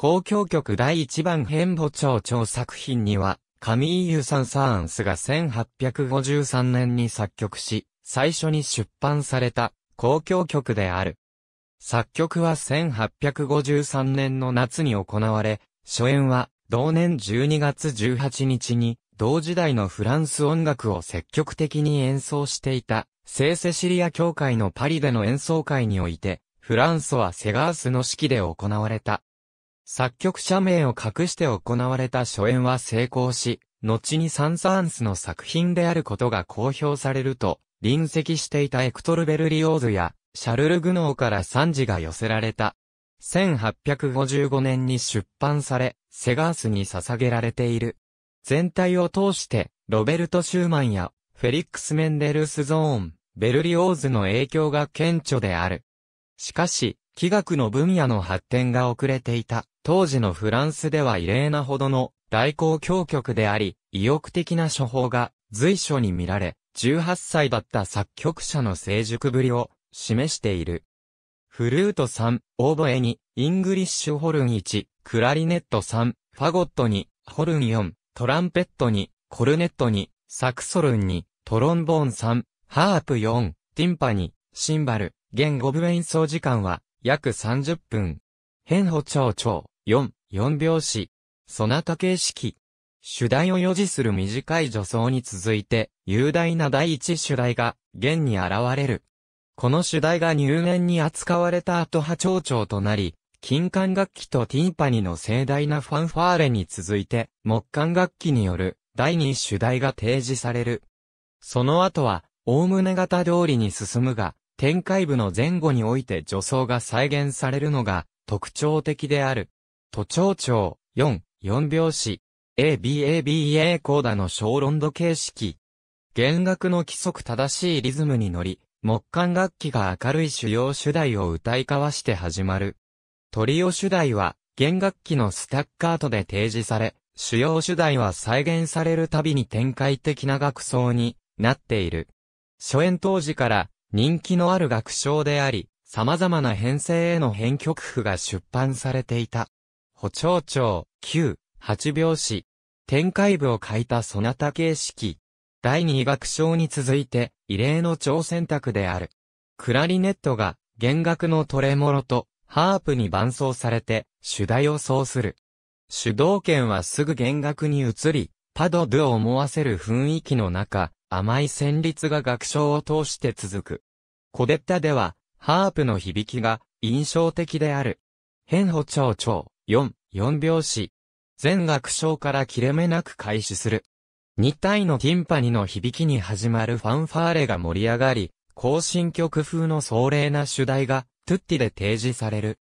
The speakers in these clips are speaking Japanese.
公共曲第1番編母長長作品には、カミーユ・サン・サーンスが1853年に作曲し、最初に出版された公共曲である。作曲は1853年の夏に行われ、初演は同年12月18日に、同時代のフランス音楽を積極的に演奏していた、聖セシリア教会のパリでの演奏会において、フランソはセガースの式で行われた。作曲者名を隠して行われた初演は成功し、後にサンサーンスの作品であることが公表されると、臨席していたエクトル・ベルリオーズや、シャルル・グノーから賛辞が寄せられた。1855年に出版され、セガースに捧げられている。全体を通して、ロベルト・シューマンや、フェリックス・メンデルス・ゾーン、ベルリオーズの影響が顕著である。しかし、器学の分野の発展が遅れていた。当時のフランスでは異例なほどの大公共曲であり、意欲的な処方が随所に見られ、18歳だった作曲者の成熟ぶりを示している。フルート3、オーボエ2、イングリッシュホルン1、クラリネット3、ファゴット2、ホルン4、トランペット2、コルネット2、サクソルン2、トロンボーン3、ハープ4、ティンパニ、シンバル、現5部演奏時間は約30分。変歩蝶々、4、4拍子。そなた形式。主題を予示する短い助走に続いて、雄大な第一主題が、弦に現れる。この主題が入念に扱われた後波蝶々となり、金管楽器とティンパニの盛大なファンファーレに続いて、木管楽器による第2主題が提示される。その後は、概ね型通りに進むが、展開部の前後において助走が再現されるのが特徴的である。都庁長4、4拍子、ABABA コーダの小ロンド形式。弦楽の規則正しいリズムに乗り、木管楽器が明るい主要主題を歌い交わして始まる。トリオ主題は、弦楽器のスタッカートで提示され、主要主題は再現されるたびに展開的な楽奏になっている。初演当時から人気のある学章であり、様々な編成への編曲譜が出版されていた。補聴調、9、8拍子、展開部を書いたそなた形式。第2楽章に続いて、異例の超選択である。クラリネットが、弦楽のトレモロと、ハープに伴奏されて、主題を奏する。主導権はすぐ弦楽に移り、パドドを思わせる雰囲気の中、甘い旋律が楽章を通して続く。コデッタでは、ハープの響きが印象的である。変歩長長、4、4拍子。全楽章から切れ目なく開始する。2体のティンパニの響きに始まるファンファーレが盛り上がり、行進曲風の壮麗な主題が、トゥッティで提示される。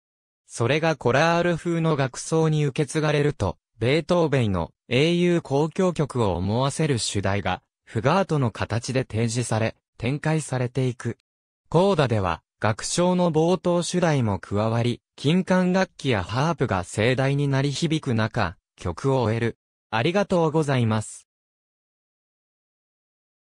それがコラール風の楽奏に受け継がれると、ベートーベイの英雄公共曲を思わせる主題がフガートの形で提示され、展開されていく。コーダでは、楽章の冒頭主題も加わり、金管楽器やハープが盛大に鳴り響く中、曲を終える。ありがとうございます。